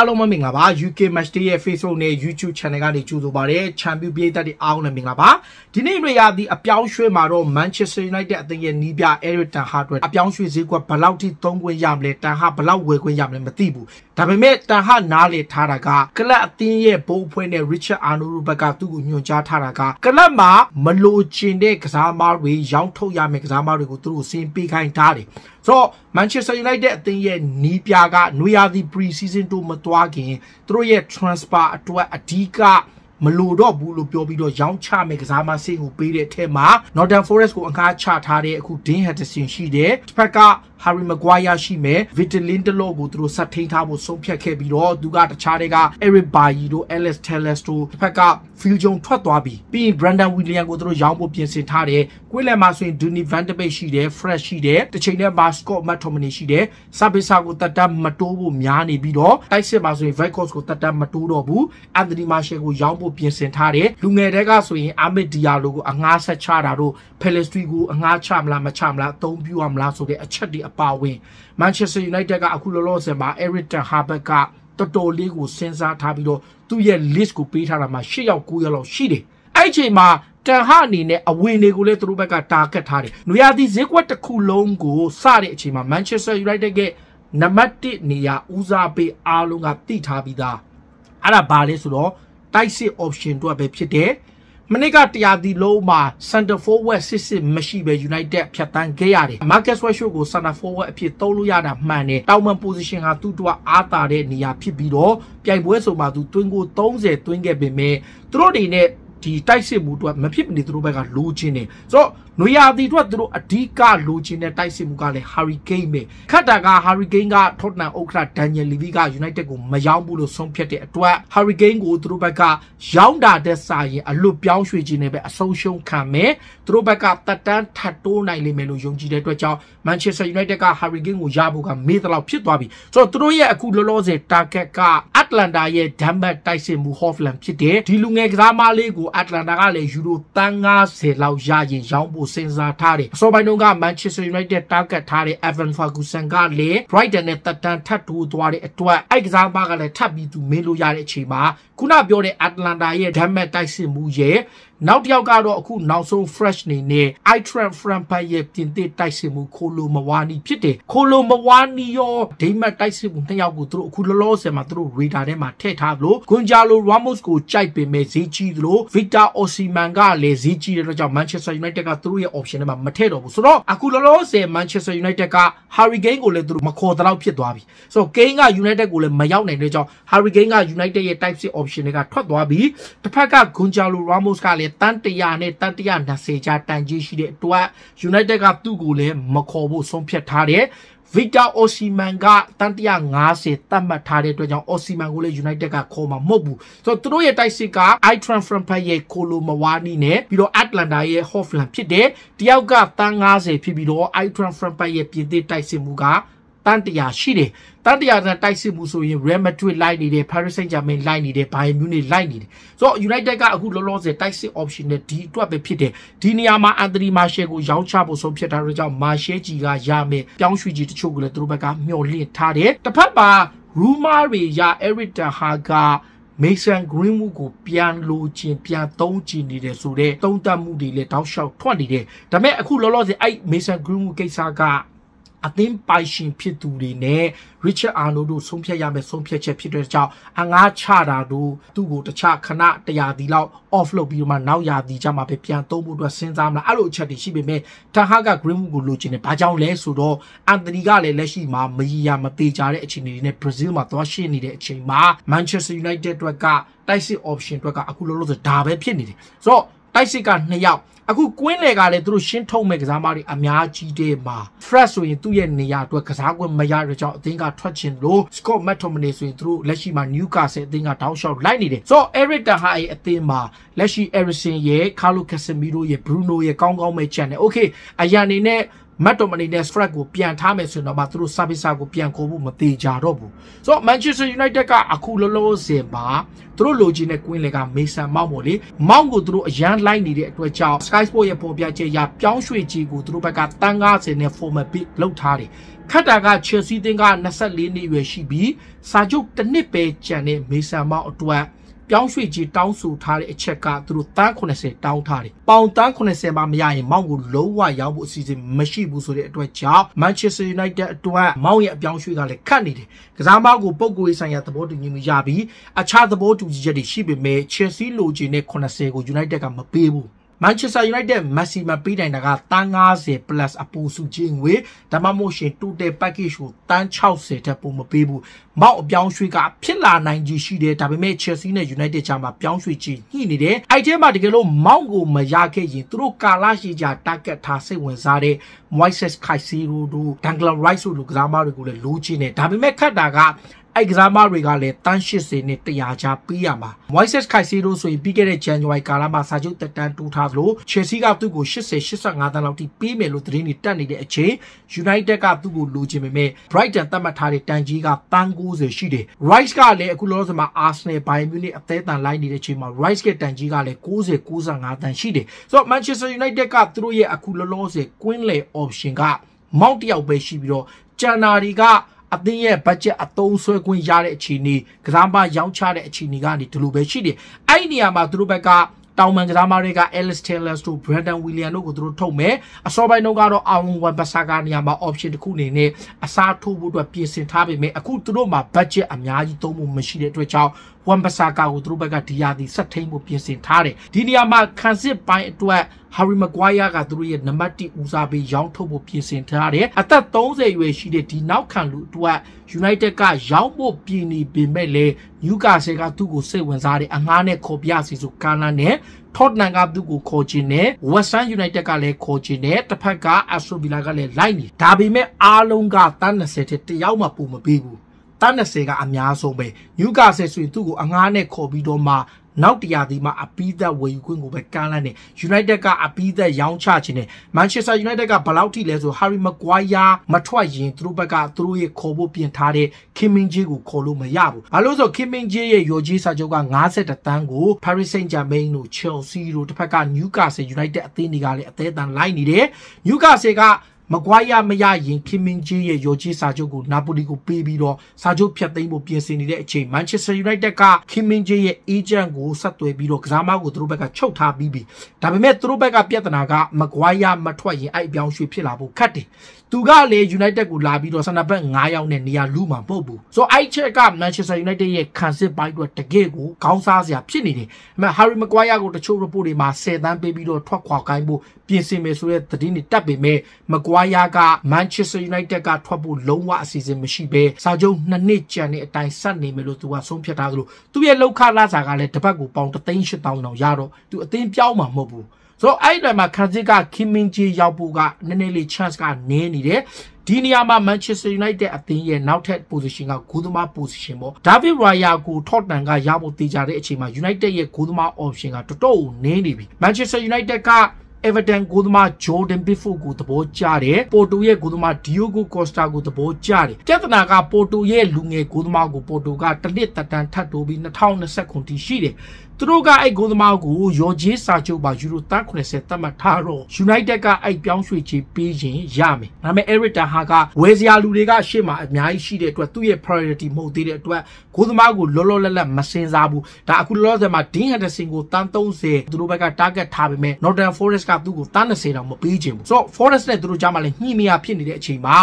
အားလုံးမင်္ဂလာပါ UK Match Day ရဲ့ Facebook နဲ့ YouTube Channel ကနေကြိုဆိုပါရစေ။ Champion ပြည်သက်တွေအားလုံးမင်္ဂလာပါ။ဒီနေ့တွေရာသီအပြောင်းရွှေ့မှာတော့ Manchester United အသင်းရဲ့နီးပြ Eric Ten Hag အတွက်အပြောင်းရွှေ့ဈေးကွက်ဘယ်လောက်ထိသုံးခွင့်ရမလဲ။ Ten Hag ဘယ်လောက်ဝယ်ခွင့်ရမလဲမသိဘူး။ဒါပေမဲ့ Ten Hag နားလေထားတာကကလပ်အသင်းရဲ့ဘုံအဖွဲ့နဲ့ Richard Arnold တို့ဘက်ကသူ့ကိုညွှန်ကြားထားတာကကလပ်မှာမလိုချင်တဲ့ကစားသမားတွေရောင်းထုတ်ရမယ့်ကစားသမားတွေကိုသူတို့စင်ပေးခိုင်းထားတယ်။ဆိုတော့ Manchester United အသင်းရဲ့နီးပြားကနွေရာသီ pre-season တို့မသွားခင်သူတို့ရဲ့ transfer အတွက်အဓိကမလိုတော့ဘူးလို့ပြောပြီးတော့ရောင်းချမယ်ကစားမဆေးကိုပေးတဲ့အထက်မှာ Northern Forest ကိုအကားချထားတဲ့အခု Dean Henderson ရှိတယ်တစ်ဖက်ကဟာရီမကွာယာရှိမယ်ဗစ်တလင်းတလော့ကိုသူတို့ဆက်ထိန်ထားဖို့ဆုံးဖြတ်ခဲ့ပြီးတော့သူကတခြားတွေက Eric Bailly တို့ Alex Telles တို့တစ်ဖက်က Phil Jones ထွက်သွားပြီးပြီးရင် Brandon William ကိုသူတို့ရောင်းဖို့ပြင်ဆင်ထားတယ်ကိုယ်လက်မှာဆိုရင် Donny Van de Beek ရှိတယ် Fresh ရှိတယ်တစ်ချိန်တည်းမှာ Scott McTominay ရှိတယ် Sabisa ကိုတတ်တတ်မတိုးဖို့များနေပြီးတော့တိုက်စစ်မှာဆိုရင် Vikos ကိုတတ်တတ်မတိုးတော့ဘူး Anthony Martial ကိုရောင်းဖို့ပြင်ဆင်ထားတယ်လူငယ်တွေကဆိုရင် Ahmed Diallo ကိုအငှားဆက်ချတာတို့ Pelestri ကိုအငှားချမလားမချမလားအသုံးပြုရမလားဆိုတဲ့အချက်တွေအပါအဝင် Manchester United ကအခုလောလောဆယ်မှာ Eric Ten Hag ကတော်တော်လေးကိုစဉ်းစားထားပြီးတော့သူ့ရဲ့ list ကိုပေးထားတာမှာ၈ရောက်၉ရောက်လောက်ရှိတယ်။အဲ့ချိန်မှာတန်ဟအနေနဲ့အဝင်တွေကိုလည်းသူတို့ဘက်ကတာကတ်ထားတယ်။နွေရာသီဈေးကွက်တစ်ခုလုံးကိုစတဲ့အချိန်မှာ Manchester United ရဲ့နံပါတ်1နေရာဦးစားပေးအားလုံးကတိထားပြီးသား။အဲ့ဒါဘာလဲဆိုတော့တိုက်စစ် option တို့ပဲဖြစ်တယ်။မနေ့ကတရားဒီလုံးမှာ center forward စစ်စစ်မရှိပဲ United ဖြတ်တန်းခဲ့ရတယ် Marcus Rashford ကို center forward အဖြစ်သုံးလို့ရတာမှန်တယ်တောင်မန် position ဟာသူ့တို့အားတာတဲ့နေရာဖြစ်ပြီးတော့ပြိုင်ပွဲဆိုမှသူတွင်းကို30တွင်းခဲ့ပေမဲ့သူတို့တွေနဲ့ဒီတိုက်စစ်မှုတို့မဖြစ်မနေသူတို့ဘက်ကလိုချင်တယ်ဆိုတော့နွေရာသီအတွက်သူတို့အဓိကလိုချင်တဲ့တိုက်စစ်မှုကလည်း Hurricane ပဲခတ်တာက Hurricane က Tottenham ဥက္ကဋ္ဌ Daniel Levy က United ကိုမယောင်းဘူးလို့ဆုံးဖြတ်တဲ့အတွက် Hurricane ကိုသူတို့ဘက်ကရောင်းတာတဲ့စာရင်အလွတ်ပြောင်းရွှေ့ခြင်းနဲ့ပဲအဆုံးရှုံးခံမယ်သူတို့ဘက်ကတက်တန်းထတ်တိုးနိုင်လိမ့်မယ်လို့ယုံကြည်တဲ့အတွက်ကြောင့် Manchester United က Hurricane ကိုရဖို့ကမေ့သလောက်ဖြစ်သွားပြီဆိုတော့သူတို့ရဲ့အခုလောလောဆယ် target က Atlanta ရဲ့ Denver တိုက်စစ်မှု Hovland ဖြစ်တယ်ဒီလူငယ်ကစားမလေးကို Atlanta ကလည်း Euro 350လောက်ရရင်ရောင်းဖို့ကိုစဉ်းစားထားတယ်အစောပိုင်းတုန်းက Manchester United target ထားတဲ့ Evan Ferguson ကလည်း Brighton နဲ့တက်တန်းထပ်ထိုးသွားတဲ့အတွက်အိုက်ကစားပါကလည်းထပ်ပြီးသူမင်းလို့ရတဲ့အချိန်မှာခုနပြောတဲ့ Atlanta ရဲ့ Damage တိုက်စစ်မှုရဲ့နောက်တစ်ယောက်ကတော့အခုနောက်ဆုံး fresh နေနဲ့ Itran Frampan ရဲ့ပြင်သစ်တိုက်စစ်မှုခိုလိုမဝါနီဖြစ်တယ်ခိုလိုမဝါနီရောဒိမတ်တိုက်စစ်မှုနှစ်ယောက်ကိုသူတို့အခုလောလောဆယ်မှာသူတို့ radar ထဲမှာထည့်ထားလို့ Gonzalo Ramos ကိုကြိုက်ပေမဲ့ဈေးကြီးသလို Victor Osimhen ကလည်းဈေးကြီးတဲ့အတွက်ကြောင့် Manchester United ကသူတို့ရဲ့ option ထဲမှာမထည့်တော့ဘူးဆိုတော့အခုလောလောဆယ် Manchester United က Harry Kane ကိုလည်းသူတို့မခေါ်တော့ဖြစ်သွားပြီဆိုတော့ Kane က United ကိုလည်းမရောက်နိုင်တဲ့ကြောင့် Harry Kane က United ရဲ့ type 6 option တွေကထွက်သွားပြီတစ်ဖက်က Gonzalo Ramos ကလည်းတယ်တန်100နဲ့တန်120ကြားတန်ကြီးရှိတဲ့အတွက် United ကသူ့ကိုလည်းမခေါ်ဖို့ဆုံးဖြတ်ထားတယ်ဗီတာအိုစီမန်ကတန်150သတ်မှတ်ထားတဲ့အတွက်ကြောင့်အိုစီမန်ကိုလည်း United ကခေါ်မှာမဟုတ်ဘူးဆိုတော့သူတို့ရဲ့တိုက်စစ်က Itran Frampard ရဲ့ Colomawani နဲ့ပြီးတော့ Atlanta ရဲ့ Hofland ဖြစ်တယ်တယောက်ကတန်90ဖြစ်ပြီးတော့ Itran Frampard ရဲ့ပြင်သစ်တိုက်စစ်မှုကတန်တရာရှိတယ်တန်တရာနဲ့တိုက်စစ်မှုဆိုရင် Real Madrid လိုက်နေတယ် Paris Saint-Germain လိုက်နေတယ် Bayern Munich လိုက်နေတယ်ဆိုတော့ United ကအခုလောလောဆယ်တိုက်စစ် option နဲ့ဒီအတွက်ပဲဖြစ်တယ်ဒီနေရာမှာ Anthony Martial ကိုရောင်းချဖို့ဆုံးဖြတ်ထားတဲ့ကြောင့် Martial ကြီးကရမယ်ပြောင်းရွှေ့ကြီးတချို့ကလည်းသူတို့ဘက်ကမျှော်လင့်ထားတယ်တစ်ဖက်မှာ rumor တွေရ Eric Ten Hag က Mason Greenwood ကိုပြန်လိုချင်ပြန်သုံးချင်နေတယ်ဆိုတော့တုံးတက်မှုတွေလည်းတောက်လျှောက်ထွက်နေတယ်ဒါပေမဲ့အခုလောလောဆယ်အဲ့ Mason Greenwood ကိစ္စကအသင်းပိုင်ရှင်ဖြစ်သူတွေနဲ့ Richard Arnold တို့ဆုံးဖြတ်ရမယ်ဆုံးဖြတ်ချက်ဖြစ်တဲ့ကြောင့်အငားချတာတို့သူ့ကိုတခြားခဏတရာသီလောက် off လုပ်ပြီးတော့မှနောက်ရာသီကြမှာပဲပြန်သုံးဖို့အတွက်စဉ်းစားမလားအဲ့လိုအချက်တွေရှိပေမဲ့တာဟာက Greenwood ကိုလိုချင်တယ်ဘာကြောင့်လဲဆိုတော့အန်တနီကလည်းလက်ရှိမှာမရီယာမသေးကြတဲ့အခြေအနေတွေနဲ့ Brazil မှာသွားရှင်းနေတဲ့အချိန်မှာ Manchester United အတွက်ကတိုက်စစ် option အတွက်ကအခုလောလောဆယ်ဒါပဲဖြစ်နေတယ်ဆိုတော့တိုက်စစ်က2ယောက်အခုကွင်းလေကလည်းသူတို့ရှင်းထုတ်မဲ့ကစားမတွေအများကြီးတည်းမှာ fresh ဆိုရင်သူ့ရဲ့နေရာအတွက်ကစားကွင်းမရတဲ့ကြောင့်အသင်းကထွက်ချင်လို့ Scott McTominay ဆိုရင်သူတို့လက်ရှိမှာ Newcastle အသင်းကတောင်းလျှောက်လိုက်နေတယ်ဆိုတော့ Eric Ten Hag ရဲ့အသင်းမှာလက်ရှိ Eriksen ရဲ့ Carlo Casemiro ရဲ့ Bruno ရဲ့ကောင်းကောင်းပဲချန်တယ် okay အရန်နေနဲ့မက်တော်မနီနဲ့ strike ကိုပြန်ထားမယ်ဆိုတော့မှသူတို့ service ကိုပြန်ခေါ်ဖို့မသေးကြတော့ဘူးဆိုတော့ Manchester United ကအခုလောလောဆယ်မှာသူတို့လိုချင်တဲ့ Queen လေက Mason Mount ပေါ့လေ Mount ကိုသူတို့အရန်လိုက်နေတဲ့အတွက်ကြောင့် Sky Sport ရဲ့ပေါ်ပြချက်ရပြောင်းရွှေ့ကြီးကိုသူတို့ဘက်ကတန်း90နဲ့ formal bid လောက်ထားတယ်ခတ်တာက Chelsea တင်းက24နှစ်အရွယ်ရှိပြီးစာချုပ်တစ်နှစ်ပဲကျန်တဲ့ Mason Mount အတွက်ပြောင်းရွှေ့ကြီးတောင်းဆိုထားတဲ့အချက်ကသူတို့တန်း80တောင်းထားတယ်ပေါင်တန်း80မှမရရင်မောင်ကိုလုံးဝရောက်ဖို့အစီအစဉ်မရှိဘူးဆိုတဲ့အတွက်ကြောင့် Manchester United အတွက်မောင်ရဲ့အပြောင်းရွှေ့ကလည်းခတ်နေတယ်ကစားမကိုပုံကိုရေးဆိုင်ရာသဘောတူညီမှုရပြီးအခြားသဘောတူညီချက်တွေရှိပေမဲ့ Chelsea လိုချင်တဲ့80ကို United ကမပေးဘူး Manchester United Messi မှာပေးနိုင်တာကတန်း90 plus အပူစုချင်းငွေဒါမှမဟုတ်ရှင် total package ကိုတန်း60ထက်ပိုမပေးဘူးမောက်အပြောင်းရွှေ့ကဖြစ်လာနိုင်ကြီးရှိတယ်ဒါပေမဲ့ Chelsea နဲ့ United ကြားမှာပြောင်းရွှေ့ချင်ညှိနေတယ်အဲ့ဒီမှာတကယ်လို့မောက်ကိုမရခဲ့ရင်သူတို့ကာလရှိကြ target ထားစိတ်ဝင်စားတဲ့ Moises Caicedo တို့ Declan Rice တို့လူကစားမတွေကိုလည်းလိုချင်တယ်ဒါပေမဲ့ခက်တာကအဲ့ကစားမတွေကလည်းတန်း80နဲ့100ချာပေးရမှာ Moises Caicedo ဆိုရင်ပြီးခဲ့တဲ့ January ကာလမှာစာချုပ်သက်တမ်းတိုးထားသလို Chelsea ကသူ့ကို80 85တန်းလောက်ထိပေးမယ်လို့သတင်းတွေတက်နေတဲ့အချိန် United ကသူ့ကိုလိုချင်ပေမဲ့ Brighton သတ်မှတ်ထားတဲ့တန်ကြီးကတန်း90ရှိတယ် Rice ကလည်းအခုလောလောဆယ်မှာ Arsenal Bayern Munich အသေးအံလိုက်နေတဲ့အချိန်မှာ Rice ကတန်ကြီးကလည်း90 95တန်းရှိတယ်ဆိုတော့ Manchester United ကသူတို့ရဲ့အခုလောလောဆယ် Queen Lane option ကမောက်တယောက်ပဲရှိပြီးတော့ကျန်နာတွေကအသင်းရဲ့ budget အသုံးဆွဲခွင့်ရတဲ့အခြေအနေကစားမရောင်းချတဲ့အခြေအနေကနေဒီလိုပဲရှိတယ်အဲ့ဒီနေရာမှာသူတို့ဘက်ကတောင်ပံကစားမတွေက Alice Taylor တို့ Brandon William တို့ကိုသူတို့ထုတ်မယ်အစောပိုင်းတော့ကတော့ Aaron Wan-Bissaka ကနေရာမှာ option တစ်ခုအနေနဲ့အစားထိုးဖို့အတွက်ပြင်ဆင်ထားပေမဲ့အခုသူတို့မှာ budget အများကြီးသုံးဖို့မရှိတဲ့အတွက်ကြောင့်ဝမ်ဘဆာကာကိုသူတို့ဘက်ကဒီယာတီဆက်ထိန်ဖို့ပြင်ဆင်ထားတယ်ဒီနေရာမှာခံစစ်ပိုင်းအတွက်ဟာရီမကွိုင်ယာကသူတို့ရဲ့နံပါတ်1ဦးစားပေးရောင်းထုတ်ဖို့ပြင်ဆင်ထားတယ်အသက်30ရွယ်ရှိတဲ့ဒီနောက်ခံလူအတွက် United ကရောင်းဖို့ပြည်နေပေမဲ့လည်း Newcastle ကသူ့ကိုစိတ်ဝင်စားတဲ့အငှားနဲ့ခေါ်ပြစီဆိုကာလန်နဲ့ Tottenham ကသူ့ကိုခေါ်ခြင်းနဲ့ West Ham United ကလည်းခေါ်ခြင်းနဲ့တစ်ဖက်က Aston Villa ကလည်းလိုက်နေဒါပေမဲ့အားလုံးကတန်း20ထက်တယောက်မှပုံမပေးဘူးတန်း20ကအများဆုံးပဲညူကာဆယ်ဆိုရင်သူ့ကိုအငားနဲ့ခေါ်ပြီးတော့မှနောက်တရာဒီမှာအပီးသက်ဝယ်ယူခွင့်ကိုပဲကမ်းလိုက်တယ် United ကအပီးသက်ရောင်းချခြင်းနဲ့ Manchester United ကဘလောက်ထိလဲဆို Harry Maguire မထွက်ရင်သူတို့ဘက်ကသူတို့ရဲ့ခေါ်ဖို့ပြင်ထားတဲ့ Kim Min-jae ကိုခေါ်လို့မရဘူး။ဘာလို့ဆို Kim Min-jae ရဲ့ရော်ကြီးစာချုပ်က50တန်းကို Paris Saint-Germain တို့ Chelsea တို့တစ်ဖက်က Newcastle United အသင်းတွေကလည်းအသေးအံလိုက်နေတယ်။ Newcastle ကမကွာရမရရင်ခင်မင်ဂျီရဲ့ရော်ကြီးစာချုပ်ကိုနာပိုလီကိုပေးပြီးတော့စာချုပ်ဖျက်သိမ်းဖို့ပြင်ဆင်နေတဲ့အချိန်မန်ချက်စတာယူနိုက်တက်ကခင်မင်ဂျီရဲ့အေဂျင့်ကိုဆက်သွယ်ပြီးတော့ကစားမကိုသူတို့ဘက်ကချုပ်ထားပြီးပြီဒါပေမဲ့သူတို့ဘက်ကပြဿနာကမကွာရမထွက်ရင်အဲ့အပြောင်းရွှေ့ဖြစ်လာဖို့ခက်တယ်သူကလေ United ကိုလာပြီးတော့ဆန်နာဘက်9ယောက်နဲ့နေရာလူမှာမဟုတ်ဘူးဆိုတော့အဲ့ချက်က Manchester United ရဲ့ခံစစ်ပိုင်းအတွက်တကယ့်ကိုခေါင်းစားစရာဖြစ်နေတယ်အမှ Harry Maguire ကိုတချို့ report တွေမှာ10တန်းပေးပြီးတော့ထွက်ခွာခိုင်းဖို့ပြင်ဆင်မယ်ဆိုတဲ့သတင်းတွေတက်ပေမဲ့ Maguire ဝိုင်ယာကမန်ချက်စတာယူနိုက်တက်ကထွက်ဖို့လုံးဝအစီအစဉ်မရှိဘဲစာချုပ်နှစ်နှစ်ကြံတဲ့အတိုင်းဆက်နေမယ်လို့သူကဆုံးဖြတ်ထားသလိုသူ့ရဲ့လောက်ခလာစာကလည်းတစ်ပတ်ကိုပေါင်38000တောင်ရတော့သူအသင်းပြောင်းမှာမဟုတ်ဘူးဆိုတော့အဲ့ဒီမှာခရစ်ကခီမင်ဂျီရောက်ဖို့ကနည်းနည်းလေး chance ကနည်းနေတယ်ဒီနေရာမှာ Manchester United အသင်းရဲ့နောက်ထပ် position ကဂိုးသမား position ပေါ့ David Raya ကို Tottenham ကရဖို့တည်ကြတဲ့အချိန်မှာ United ရဲ့ဂိုးသမား option ကတော်တော်နည်းနေပြီ Manchester United က Everton ကိုသမား Jordan Pickford ကိုသဘောကျတယ် Porto ရဲ့ကိုသမား Diogo Costa ကိုသဘောကျတယ်ပြဿနာက Porto ရဲ့လူငယ်ကိုသမားကို Porto ကတစ်နှစ်သက်တမ်းထပ်တိုးပြီး2029ထိရှိတယ်သူတို့ကအဲ့ဂိုးသမားကိုရော်ဂျေးစာချုပ်ပါယူရိုတန်း80သတ်မှတ်ထားတော့ United ကအဲ့ပြောင်းရွှေ့ချေပေးခြင်းရမယ်ဒါပေမဲ့ Eric Ten Hag ကဝယ်စရာလူတွေကရှေ့မှာအများကြီးရှိတဲ့အတွက်သူ့ရဲ့ priority မဟုတ်သေးတဲ့အတွက်ဂိုးသမားကိုလောလောလတ်လတ်မစင်စားဘူးဒါအခုလောလောဆယ်မှာ Dean Henderson ကိုတန်း30သူတို့ဘက်က target ထားပေမဲ့ Northern Forest ကသူ့ကိုတန်း20တောင်မပေးခြင်းဘူးဆိုတော့ Forest နဲ့သူတို့ကြားမှာလည်းညှိမရဖြစ်နေတဲ့အချိန်မှာ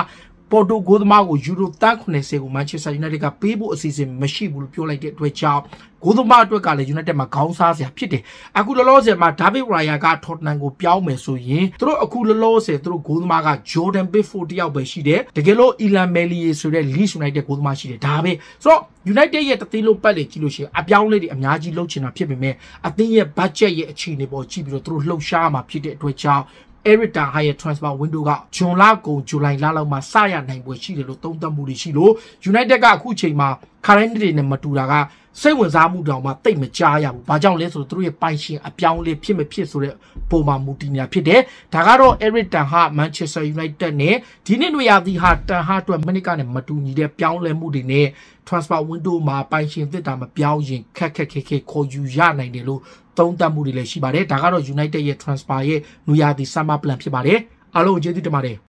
ပေါ်တိုဂိုးသမားကိုယူရိုတန်း80ကိုမန်ချက်စတာယူနိုက်တက်ကပေးဖို့အစီအစဉ်မရှိဘူးလို့ပြောလိုက်တဲ့အတွက်ကြောင့်ဂိုးသမားအတွက်ကလည်းယူနိုက်တက်မှာခေါင်းစားစရာဖြစ်တယ်။အခုလောလောဆယ်မှာဒါဗစ်ရိုင်ယာကထော်တနမ်ကိုပြောင်းမယ်ဆိုရင်သူတို့အခုလောလောဆယ်သူတို့ဂိုးသမားကဂျော်ဒန်ပစ်ဖို့တယောက်ပဲရှိတယ်။တကယ်လို့အီလန်မဲလီယေဆိုတဲ့လီစ်ယူနိုက်တက်ဂိုးသမားရှိတယ်။ဒါပဲဆိုတော့ United ရဲ့တသိလို့ပတ်လေကြည့်လို့ရှိရင်အပြောင်းလဲတွေအများကြီးလှုပ်ချင်တာဖြစ်ပေမဲ့အသင်းရဲ့ budget ရဲ့အခြေအနေပေါ်ကြည့်ပြီးတော့သူတို့လှုပ်ရှားမှာဖြစ်တဲ့အတွက်ကြောင့် Eric Tan ဟာရဲ့ transfer window ကဂျွန်လကုန်ဇူလိုင်လလောက်မှာစရနိုင်ပွဲရှိတယ်လို့သုံးသပ်မှုတွေရှိလို့ United ကအခုချိန်မှာ current တွေနဲ့မတူတာကစိတ်ဝင်စားမှုတောင်မှတိတ်မကြားရဘူး။ဘာကြောင့်လဲဆိုတော့သူတို့ရဲ့ပိုင်ရှင်အပြောင်းလဲဖြစ်မဖြစ်ဆိုတဲ့ပုံမှန်မူတည်နေတာဖြစ်တယ်။ဒါကတော့ Eric Tan ဟာ Manchester United နဲ့ဒီနှစ်နွေရာသီဟာ Tan ဟာအတွက်မနစ်ကနဲ့မတူညီတဲ့ပြောင်းလဲမှုတွေနဲ့ transfer window မှာပိုင်ရှင်သစ်တာမပြောင်းရင်ခက်ခက်ခဲခဲခေါ်ယူရနိုင်တယ်လို့သုံးသပ်မှုတွေလည်းရှိပါတယ်ဒါကတော့ United ရဲ့ transfer ရဲ့နူရာသီ summer plan ဖြစ်ပါတယ်အားလုံးကိုကျေးဇူးတင်ပါတယ်